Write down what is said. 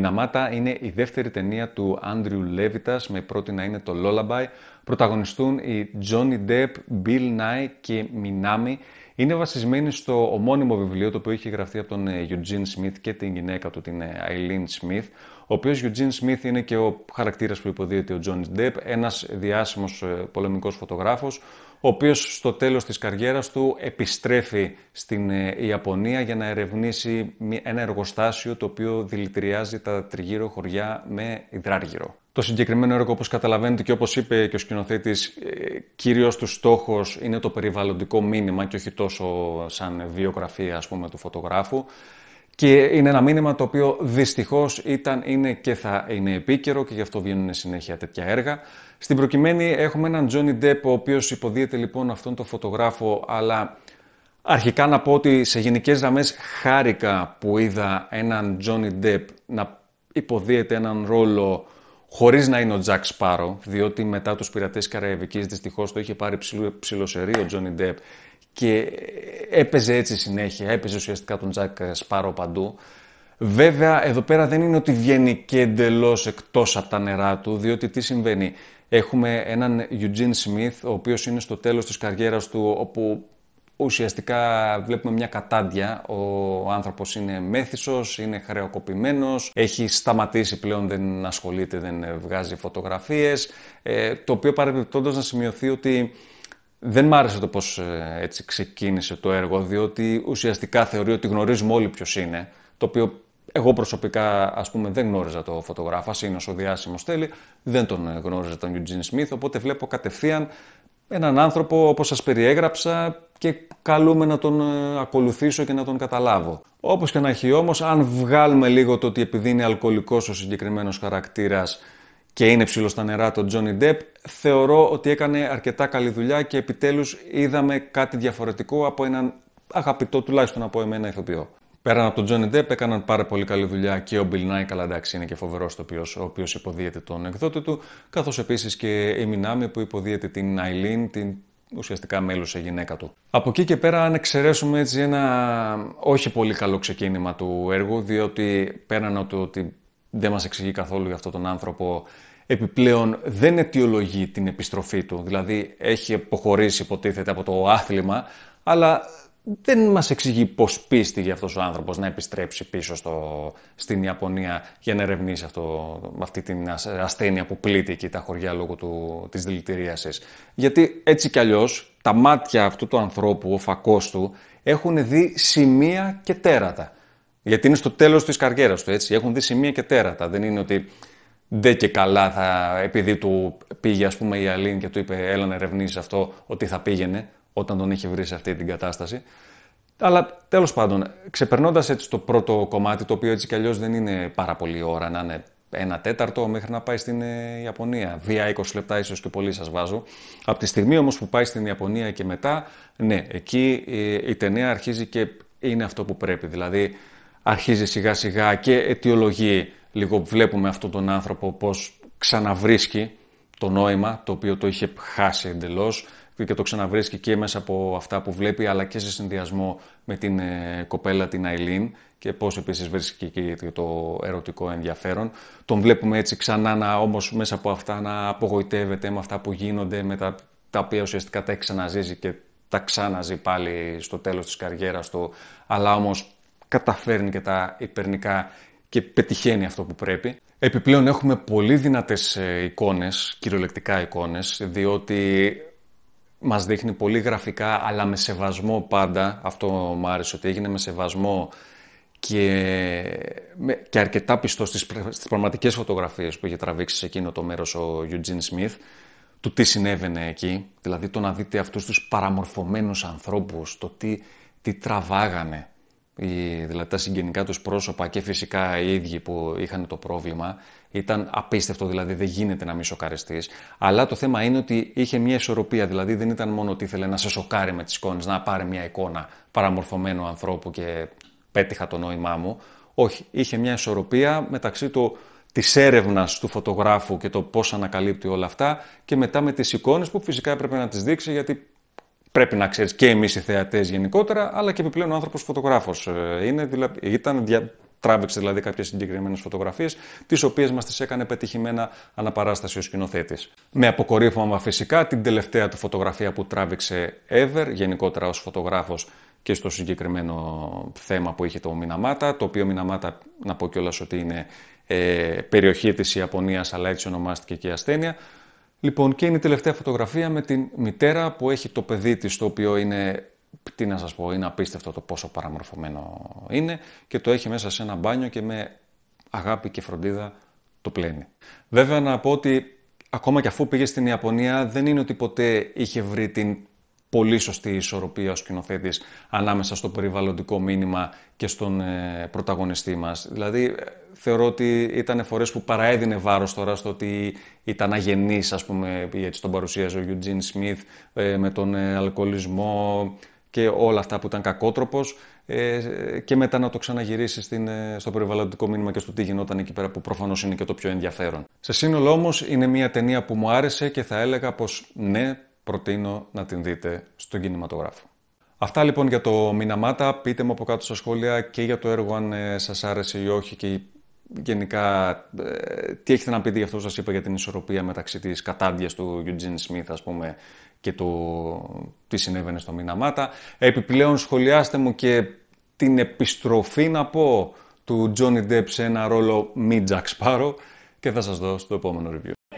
Μιναμάτα είναι η δεύτερη ταινία του Άντριου Λέβιτας, με πρώτη να είναι το Lullaby. Πρωταγωνιστούν οι Johnny Depp, Bill Nye και Minami. Είναι βασισμένη στο ομώνυμο βιβλίο το οποίο είχε γραφτεί από τον ε, Eugene Smith και την γυναίκα του, την ε, Eileen Smith ο οποίος Eugene Smith είναι και ο χαρακτήρας που υποδίεται ο Johnny Ντεπ, ένας διάσημος ε, πολεμικός φωτογράφος, ο οποίος στο τέλος της καριέρας του επιστρέφει στην ε, Ιαπωνία για να ερευνήσει ένα εργοστάσιο το οποίο δηλητηριάζει τα τριγύρω χωριά με υδράργυρο. Το συγκεκριμένο έργο, όπως καταλαβαίνετε και όπως είπε και ο σκηνοθέτης, ε, κυρίως του στόχος είναι το περιβαλλοντικό μήνυμα και όχι τόσο σαν βιογραφία, ας πούμε, του φωτογράφου. Και είναι ένα μήνυμα το οποίο δυστυχώς ήταν, είναι και θα είναι επίκαιρο και γι' αυτό βγαίνουν συνέχεια τέτοια έργα. Στην προκειμένη έχουμε έναν Τζόνι Ντέπ, ο οποίος υποδίεται λοιπόν αυτόν τον φωτογράφο, αλλά αρχικά να πω ότι σε γενικές γραμμές χάρηκα που είδα έναν Τζόνι Ντέπ να υποδίεται έναν ρόλο χωρίς να είναι ο Τζακ Σπάρο, διότι μετά τους πειρατές Καραϊβικής δυστυχώς το είχε πάρει ο Τζόνι Ντεπ και έπαιζε έτσι συνέχεια, έπαιζε ουσιαστικά τον Τζακ Σπάρο παντού. Βέβαια, εδώ πέρα δεν είναι ότι βγαίνει και εντελώς εκτός από τα νερά του, διότι τι συμβαίνει. Έχουμε έναν Eugene Smith, ο οποίος είναι στο τέλος της καριέρας του, όπου ουσιαστικά βλέπουμε μια κατάντια. Ο άνθρωπος είναι μέθυσος, είναι χρεοκοπημένος, έχει σταματήσει πλέον, δεν ασχολείται, δεν βγάζει φωτογραφίες, ε, το οποίο παρεμπιπτόντως να σημειωθεί ότι δεν μ' άρεσε το πώς ε, έτσι ξεκίνησε το έργο, διότι ουσιαστικά θεωρεί ότι γνωρίζουμε όλοι ποιος είναι, το οποίο εγώ προσωπικά, ας πούμε, δεν γνώριζα το φωτογράφα, είναι ο διάσημος θέλει, δεν τον ε, γνώριζα τον Eugene Smith, οπότε βλέπω κατευθείαν έναν άνθρωπο όπως σας περιέγραψα και καλούμε να τον ε, ακολουθήσω και να τον καταλάβω. Όπως και να έχει όμως, αν βγάλουμε λίγο το ότι επειδή είναι αλκοολικός ο συγκεκριμένος χαρακτήρας, και είναι ψηλό στα νερά τον Τζόνι Ντεπ, θεωρώ ότι έκανε αρκετά καλή δουλειά και επιτέλους είδαμε κάτι διαφορετικό από έναν αγαπητό τουλάχιστον από εμένα ηθοποιό. Πέραν από τον Τζόνι Ντεπ έκαναν πάρα πολύ καλή δουλειά και ο Μπιλ Νάικα, καλά εντάξει είναι και φοβερός ο οποίος υποδίεται τον εκδότη του, καθώς επίσης και η Μινάμι που υποδίεται την Αιλίν, την ουσιαστικά μέλος σε γυναίκα του. Από εκεί και πέρα, αν εξαιρέσουμε έτσι ένα όχι πολύ καλό ξεκίνημα του έργου, διότι πέραν από το ότι δεν μας εξηγεί καθόλου για αυτόν τον άνθρωπο. Επιπλέον δεν αιτιολογεί την επιστροφή του, δηλαδή έχει αποχωρήσει υποτίθεται από το άθλημα, αλλά δεν μας εξηγεί πώς πίστηκε αυτός ο άνθρωπος να επιστρέψει πίσω στο, στην Ιαπωνία για να ερευνήσει αυτό, αυτή την ασθένεια που πλήττει εκεί τα χωριά λόγω του, της δηλητηρίασης. Γιατί έτσι κι αλλιώς τα μάτια αυτού του ανθρώπου, ο φακός του, έχουν δει σημεία και τέρατα. Γιατί είναι στο τέλος της καριέρας του, έτσι. Έχουν δει σημεία και τέρατα. Δεν είναι ότι δεν και καλά θα, επειδή του πήγε ας πούμε η Αλήν και του είπε έλα να ερευνήσεις αυτό ότι θα πήγαινε όταν τον είχε βρει σε αυτή την κατάσταση. Αλλά τέλος πάντων, ξεπερνώντας έτσι το πρώτο κομμάτι, το οποίο έτσι κι αλλιώς δεν είναι πάρα πολύ ώρα, να είναι ένα τέταρτο μέχρι να πάει στην ε, Ιαπωνία. Βία 20 λεπτά ίσως και πολύ σας βάζω. Από τη στιγμή όμως που πάει στην Ιαπωνία και μετά, ναι, εκεί ε, η ταινία αρχίζει και είναι αυτό που πρέπει. Δηλαδή, αρχίζει σιγά σιγά και αιτιολογεί λίγο βλέπουμε αυτόν τον άνθρωπο πως ξαναβρίσκει το νόημα το οποίο το είχε χάσει εντελώς και το ξαναβρίσκει και μέσα από αυτά που βλέπει αλλά και σε συνδυασμό με την ε, κοπέλα την Αιλίν και πώς επίσης βρίσκει και το ερωτικό ενδιαφέρον. Τον βλέπουμε έτσι ξανά να, όμως μέσα από αυτά να απογοητεύεται με αυτά που γίνονται με τα, τα οποία ουσιαστικά τα έχει ξαναζήσει και τα ξαναζεί πάλι στο τέλος της καριέρας του αλλά όμως καταφέρνει και τα υπερνικά και πετυχαίνει αυτό που πρέπει. Επιπλέον έχουμε πολύ δυνατές ε, εικόνες, κυριολεκτικά εικόνες, διότι μας δείχνει πολύ γραφικά, αλλά με σεβασμό πάντα, αυτό μου άρεσε ότι έγινε με σεβασμό και, και αρκετά πιστό στις, στις πραγματικές φωτογραφίες που είχε τραβήξει σε εκείνο το μέρος ο Eugene Smith, του τι συνέβαινε εκεί, δηλαδή το να δείτε αυτούς τους παραμορφωμένους ανθρώπους, το τι, τι τραβάγανε, δηλαδή τα συγγενικά τους πρόσωπα και φυσικά οι ίδιοι που είχαν το πρόβλημα. Ήταν απίστευτο, δηλαδή δεν γίνεται να μη σοκαριστείς. Αλλά το θέμα είναι ότι είχε μια ισορροπία, δηλαδή δεν ήταν μόνο ότι ήθελε να σε σοκάρει με τις εικόνες, να πάρει μια εικόνα παραμορφωμένου ανθρώπου και πέτυχα το νόημά μου. Όχι, είχε μια ισορροπία μεταξύ του της έρευνας του φωτογράφου και το πώς ανακαλύπτει όλα αυτά και μετά με τις εικόνες που φυσικά έπρεπε να τις δείξει γιατί πρέπει να ξέρεις και εμείς οι θεατές γενικότερα, αλλά και επιπλέον ο άνθρωπος φωτογράφος. Ε, είναι, ήταν, δια... τράβηξε δηλαδή κάποιες συγκεκριμένες φωτογραφίες, τις οποίες μας τις έκανε πετυχημένα αναπαράσταση ο σκηνοθέτης. Με αποκορύφωμα φυσικά την τελευταία του φωτογραφία που τράβηξε ever, γενικότερα ως φωτογράφος και στο συγκεκριμένο θέμα που είχε το Μιναμάτα, το οποίο Μιναμάτα, να πω κιόλας ότι είναι ε, περιοχή της Ιαπωνίας, αλλά έτσι ονομάστηκε και η ασθένεια, Λοιπόν, και είναι η τελευταία φωτογραφία με την μητέρα που έχει το παιδί της, το οποίο είναι, τι να σας πω, είναι απίστευτο το πόσο παραμορφωμένο είναι και το έχει μέσα σε ένα μπάνιο και με αγάπη και φροντίδα το πλένει. Βέβαια να πω ότι ακόμα και αφού πήγε στην Ιαπωνία δεν είναι ότι ποτέ είχε βρει την πολύ σωστή ισορροπία ο σκηνοθέτης ανάμεσα στο περιβαλλοντικό μήνυμα και στον ε, πρωταγωνιστή μας. Δηλαδή ε, θεωρώ ότι ήταν φορές που παραέδινε βάρος τώρα στο ότι ήταν αγενής ας πούμε έτσι τον παρουσίαζε ο Eugene Smith ε, με τον ε, αλκοολισμό και όλα αυτά που ήταν κακότροπος και μετά να το ξαναγυρίσει στην, στο περιβαλλοντικό μήνυμα και στο τι γινόταν εκεί πέρα που προφανώς είναι και το πιο ενδιαφέρον. Σε σύνολο όμως είναι μια ταινία που μου άρεσε και θα έλεγα πως ναι προτείνω να την δείτε στον κινηματογράφο. Αυτά λοιπόν για το Μιναμάτα. Πείτε μου από κάτω στα σχόλια και για το έργο αν ε, σας άρεσε ή όχι και γενικά ε, τι έχετε να πείτε για αυτό που σας είπα για την ισορροπία μεταξύ της κατάντιας του Eugene Smith ας πούμε και το τι συνέβαινε στο Μιναμάτα. Επιπλέον σχολιάστε μου και την επιστροφή να πω του Johnny Depp σε ένα ρόλο μη Jack Sparrow και θα σας δω στο επόμενο review.